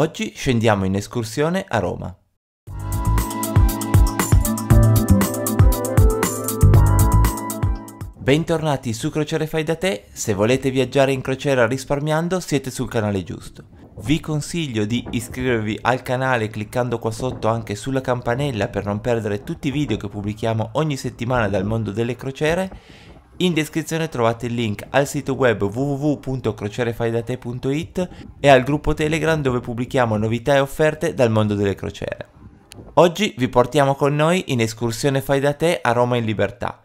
Oggi scendiamo in escursione a Roma. Bentornati su Crociere Fai da Te, se volete viaggiare in crociera risparmiando siete sul canale giusto. Vi consiglio di iscrivervi al canale cliccando qua sotto anche sulla campanella per non perdere tutti i video che pubblichiamo ogni settimana dal mondo delle crociere in descrizione trovate il link al sito web www.crocierefaidatè.it e al gruppo Telegram dove pubblichiamo novità e offerte dal mondo delle crociere. Oggi vi portiamo con noi in escursione Fai da te a Roma in libertà.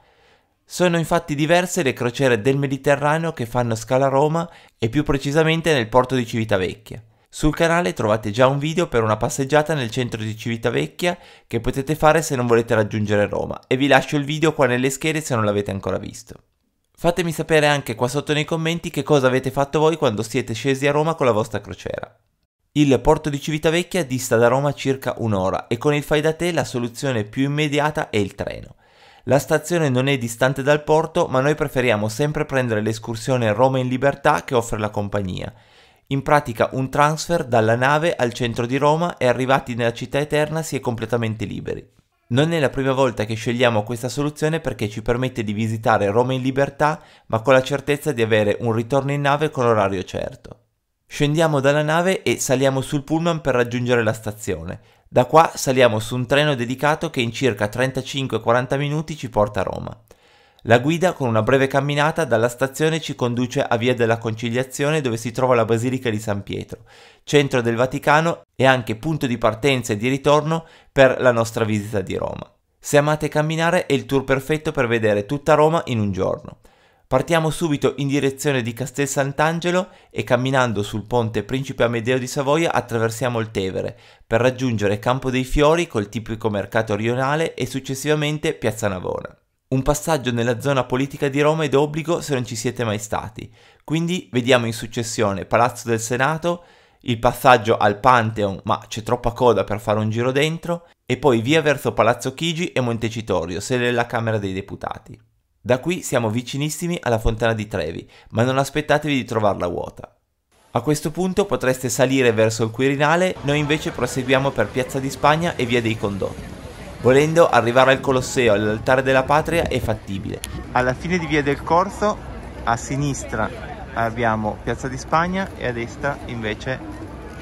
Sono infatti diverse le crociere del Mediterraneo che fanno scala a Roma e più precisamente nel porto di Civitavecchia. Sul canale trovate già un video per una passeggiata nel centro di Civitavecchia che potete fare se non volete raggiungere Roma e vi lascio il video qua nelle schede se non l'avete ancora visto. Fatemi sapere anche qua sotto nei commenti che cosa avete fatto voi quando siete scesi a Roma con la vostra crociera. Il porto di Civitavecchia dista da Roma circa un'ora e con il fai da te la soluzione più immediata è il treno. La stazione non è distante dal porto ma noi preferiamo sempre prendere l'escursione Roma in libertà che offre la compagnia in pratica un transfer dalla nave al centro di Roma e arrivati nella città eterna si è completamente liberi. Non è la prima volta che scegliamo questa soluzione perché ci permette di visitare Roma in libertà ma con la certezza di avere un ritorno in nave con orario certo. Scendiamo dalla nave e saliamo sul pullman per raggiungere la stazione. Da qua saliamo su un treno dedicato che in circa 35-40 minuti ci porta a Roma. La guida con una breve camminata dalla stazione ci conduce a Via della Conciliazione dove si trova la Basilica di San Pietro, centro del Vaticano e anche punto di partenza e di ritorno per la nostra visita di Roma. Se amate camminare è il tour perfetto per vedere tutta Roma in un giorno. Partiamo subito in direzione di Castel Sant'Angelo e camminando sul ponte Principe Amedeo di Savoia attraversiamo il Tevere per raggiungere Campo dei Fiori col tipico mercato rionale e successivamente Piazza Navona. Un passaggio nella zona politica di Roma è d'obbligo se non ci siete mai stati, quindi vediamo in successione Palazzo del Senato, il passaggio al Pantheon, ma c'è troppa coda per fare un giro dentro, e poi via verso Palazzo Chigi e Montecitorio, sede della Camera dei Deputati. Da qui siamo vicinissimi alla Fontana di Trevi, ma non aspettatevi di trovarla vuota. A questo punto potreste salire verso il Quirinale, noi invece proseguiamo per Piazza di Spagna e via dei Condotti. Volendo arrivare al Colosseo, all'altare della patria è fattibile. Alla fine di via del Corso, a sinistra abbiamo Piazza di Spagna e a destra invece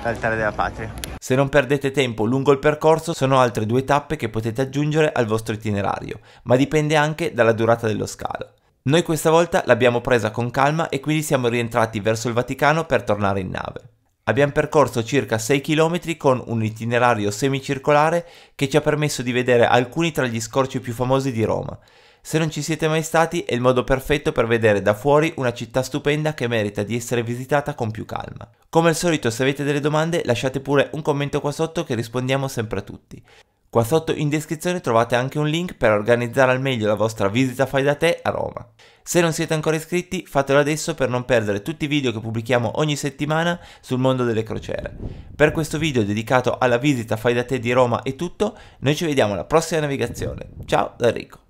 l'altare della patria. Se non perdete tempo lungo il percorso sono altre due tappe che potete aggiungere al vostro itinerario, ma dipende anche dalla durata dello scalo. Noi questa volta l'abbiamo presa con calma e quindi siamo rientrati verso il Vaticano per tornare in nave. Abbiamo percorso circa 6 km con un itinerario semicircolare che ci ha permesso di vedere alcuni tra gli scorci più famosi di Roma. Se non ci siete mai stati è il modo perfetto per vedere da fuori una città stupenda che merita di essere visitata con più calma. Come al solito se avete delle domande lasciate pure un commento qua sotto che rispondiamo sempre a tutti. Qua sotto in descrizione trovate anche un link per organizzare al meglio la vostra visita fai da te a Roma. Se non siete ancora iscritti fatelo adesso per non perdere tutti i video che pubblichiamo ogni settimana sul mondo delle crociere. Per questo video dedicato alla visita fai da te di Roma è tutto, noi ci vediamo alla prossima navigazione. Ciao da Enrico.